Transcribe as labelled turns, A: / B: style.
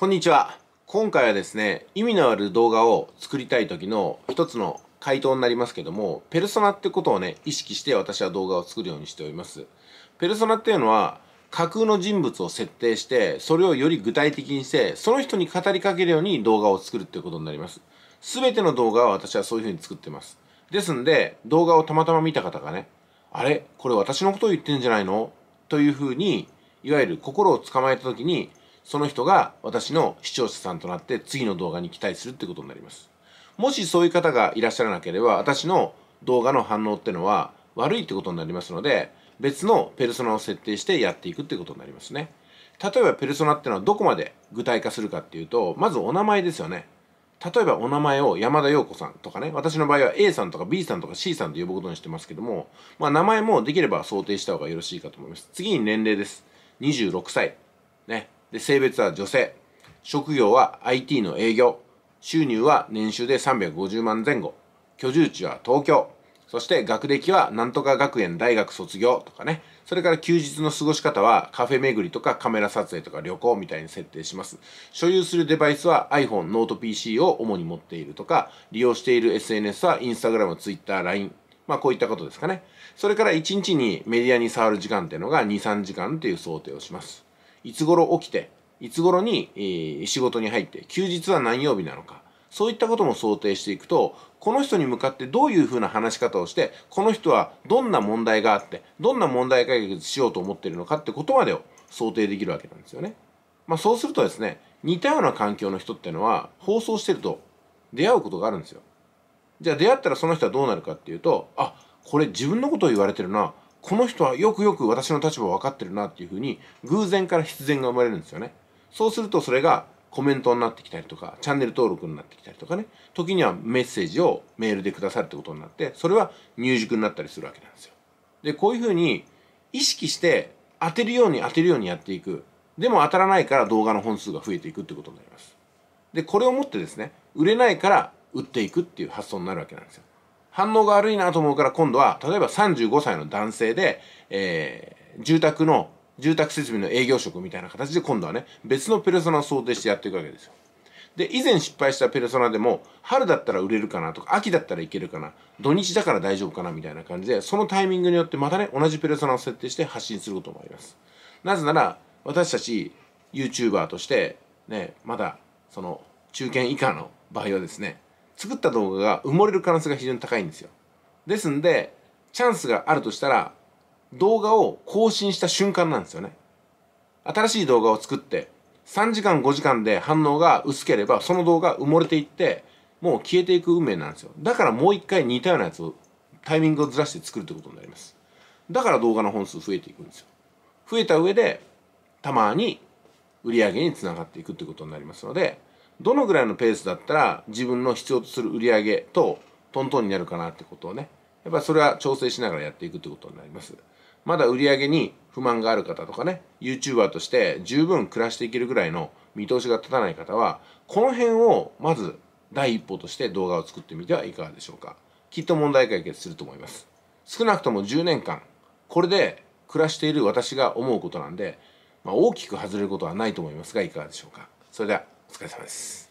A: こんにちは。今回はですね、意味のある動画を作りたい時の一つの回答になりますけども、ペルソナってことをね、意識して私は動画を作るようにしております。ペルソナっていうのは、架空の人物を設定して、それをより具体的にして、その人に語りかけるように動画を作るっていうことになります。すべての動画は私はそういう風に作ってます。ですんで、動画をたまたま見た方がね、あれこれ私のことを言ってんじゃないのという風に、いわゆる心を捕まえた時に、その人が私の視聴者さんとなって次の動画に期待するってことになります。もしそういう方がいらっしゃらなければ、私の動画の反応ってのは悪いってことになりますので、別のペルソナを設定してやっていくってことになりますね。例えばペルソナってのはどこまで具体化するかっていうと、まずお名前ですよね。例えばお名前を山田洋子さんとかね、私の場合は A さんとか B さんとか C さんと呼ぶことにしてますけども、まあ名前もできれば想定した方がよろしいかと思います。次に年齢です。26歳。ね。で性別は女性職業は IT の営業収入は年収で350万前後居住地は東京そして学歴はなんとか学園大学卒業とかねそれから休日の過ごし方はカフェ巡りとかカメラ撮影とか旅行みたいに設定します所有するデバイスは iPhone ノート PC を主に持っているとか利用している SNS は Instagram、Twitter、LINE まあこういったことですかね。それから1日にメディアに触る時間っていうのが2、3時間っていう想定をします。いつ頃起きて、いつ頃に、えー、仕事に入って、休日は何曜日なのか、そういったことも想定していくと、この人に向かってどういうふうな話し方をして、この人はどんな問題があって、どんな問題解決しようと思っているのかってことまでを想定できるわけなんですよね。まあそうするとですね、似たような環境の人っていうのは、放送してると出会うことがあるんですよ。じゃあ出会ったらその人はどうなるかっていうと、あ、これ自分のことを言われてるな。この人はよくよく私の立場を分かってるなっていうふうに偶然から必然が生まれるんですよねそうするとそれがコメントになってきたりとかチャンネル登録になってきたりとかね時にはメッセージをメールでくださるってことになってそれは入塾になったりするわけなんですよでこういうふうに意識して当てるように当てるようにやっていくでも当たらないから動画の本数が増えていくってことになりますでこれをもってですね売れないから売っていくっていう発想になるわけなんですよ反応が悪いなと思うから今度は、例えば35歳の男性で、えー、住宅の、住宅設備の営業職みたいな形で今度はね、別のペルソナを想定してやっていくわけですよ。で、以前失敗したペルソナでも、春だったら売れるかなとか、秋だったらいけるかな、土日だから大丈夫かなみたいな感じで、そのタイミングによってまたね、同じペルソナを設定して発信することもあります。なぜなら、私たち YouTuber として、ね、まだ、その、中堅以下の場合はですね、作った動画が埋もれる可能性が非常に高いんですよですんでチャンスがあるとしたら動画を更新した瞬間なんですよね新しい動画を作って3時間5時間で反応が薄ければその動画埋もれていってもう消えていく運命なんですよだからもう一回似たようなやつをタイミングをずらして作るってことになりますだから動画の本数増えていくんですよ増えた上でたまに売り上げにつながっていくってことになりますのでどのぐらいのペースだったら自分の必要とする売り上げとトントンになるかなってことをねやっぱそれは調整しながらやっていくってことになりますまだ売り上げに不満がある方とかね YouTuber として十分暮らしていけるぐらいの見通しが立たない方はこの辺をまず第一歩として動画を作ってみてはいかがでしょうかきっと問題解決すると思います少なくとも10年間これで暮らしている私が思うことなんで、まあ、大きく外れることはないと思いますがいかがでしょうかそれではお疲れ様です